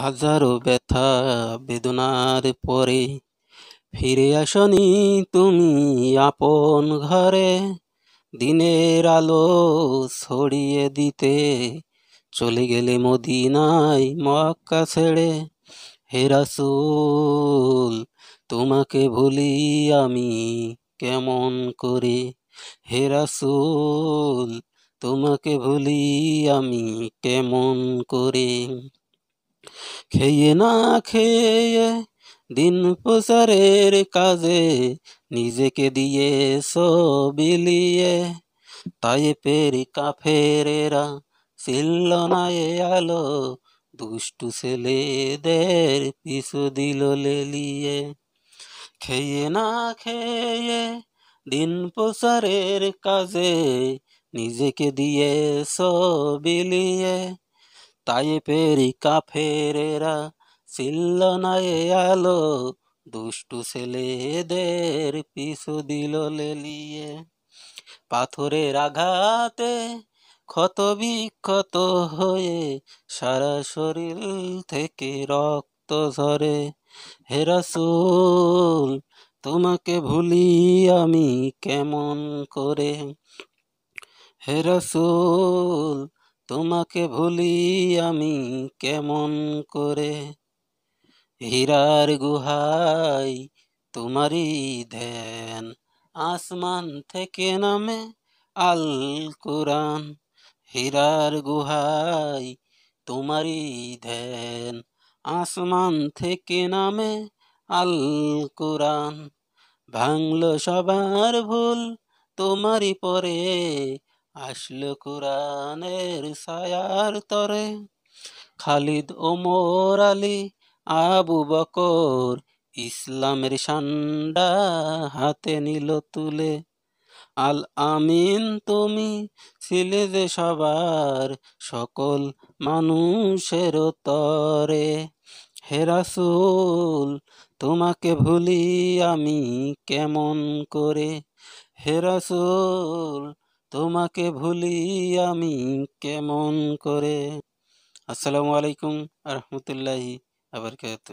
হাজারো ব্যথা বেদনার পরে ফিরে আসনি তুমি আপন ঘরে দিনের আলো ছড়িয়ে দিতে চলে গেলে মদিনাই মক্কা ছেড়ে হেরাসুল তোমাকে ভুলি আমি কেমন করে হেরাসুল তোমাকে ভুলি আমি কেমন করে খেয়ে না খেয়ে দিন প্রসারের কাজে নিজেকে দিয়ে সবিলিয়ে তাই পেরি কাফেরেরা ছিল না এ আলো দুষ্টু ছেলেদের পিছু দিল লেলিয়ে খেয়ে না খেয়ে দিন প্রসারের কাজে নিজেকে দিয়ে সবিলিয়ে তাই পেরি কাফেরেরা ছিল না এ আলো দুষ্টু ছেলেদের পিছু দিল লেলিয়ে পাথরের আঘাতে ক্ষত বিক্ষত হয়ে সারা শরীর থেকে রক্ত ঝরে হেরাসুল তোমাকে ভুলি আমি কেমন করে হেরাসুল তোমাকে ভুলি আমি কেমন করে হীরার গুহাই তোমারই ধ্যান আসমান থেকে নামে আল কোরআন হীরার গুহাই তোমারই ধ্যান আসমান থেকে নামে আল কোরআন ভাঙল সবার ভুল তোমারই পরে আসলো কুরানের সায়ার তরে খালিদ ওমর আলী আবু বকর ইসলামের সান্ডা হাতে নিল তুলে আল আমিন তুমি ছিলে যে সবার সকল মানুষের তরে হেরাসুল তোমাকে ভুলি আমি কেমন করে হেরাসুল তোমাকে ভুলি আমি কেমন করে আসসালামু আলাইকুম আহমতুল্লাহি আবরকাত